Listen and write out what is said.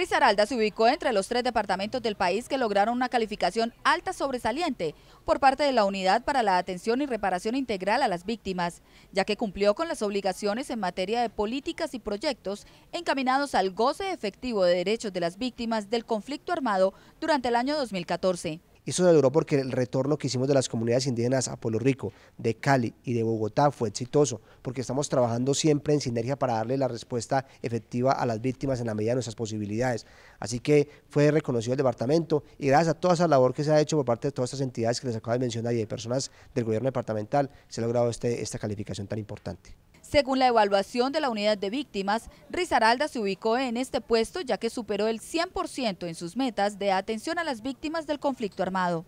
Risaralda se ubicó entre los tres departamentos del país que lograron una calificación alta sobresaliente por parte de la Unidad para la Atención y Reparación Integral a las Víctimas, ya que cumplió con las obligaciones en materia de políticas y proyectos encaminados al goce efectivo de derechos de las víctimas del conflicto armado durante el año 2014. Eso se logró porque el retorno que hicimos de las comunidades indígenas a Pueblo Rico, de Cali y de Bogotá fue exitoso, porque estamos trabajando siempre en sinergia para darle la respuesta efectiva a las víctimas en la medida de nuestras posibilidades. Así que fue reconocido el departamento y gracias a toda esa labor que se ha hecho por parte de todas estas entidades que les acabo de mencionar y de personas del gobierno departamental, se ha logrado este, esta calificación tan importante. Según la evaluación de la unidad de víctimas, Rizaralda se ubicó en este puesto ya que superó el 100% en sus metas de atención a las víctimas del conflicto armado.